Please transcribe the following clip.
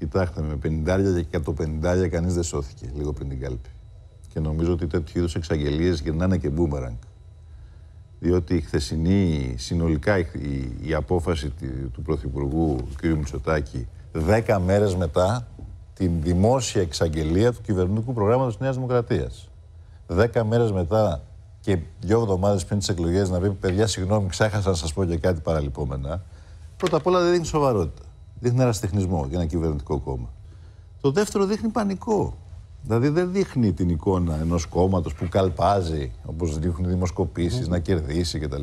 Κοιτάξτε, με 50 και κάτω 50 κανείς δεν σώθηκε λίγο πριν την κάλπη. Και νομίζω ότι τέτοιου είδους εξαγγελίες γυρνάνε και μπούμεραγκ. Διότι η χθεσινή, συνολικά η, η, απόφαση του Πρωθυπουργού κ. Μητσοτάκη, 10 μέρες μετά την δημόσια εξαγγελία του κυβερνητικού προγράμματος Νέας Δημοκρατίας. 10 μέρες μετά και δύο εβδομάδες πριν τις εκλογές να πει: Παιδιά, συγγνώμη, ξέχασα να σας πω και κάτι παραλυπόμενα. Πρώτα απ' όλα δεν δίνει σοβαρότητα. Δείχνει αραστεχνισμό για ένα κυβερνητικό κόμμα. Το δεύτερο δείχνει πανικό. Δηλαδή δεν δείχνει την εικόνα ενός κόμματος που καλπάζει, όπως δείχνουν οι δημοσκοπήσεις, mm. να κερδίσει κτλ.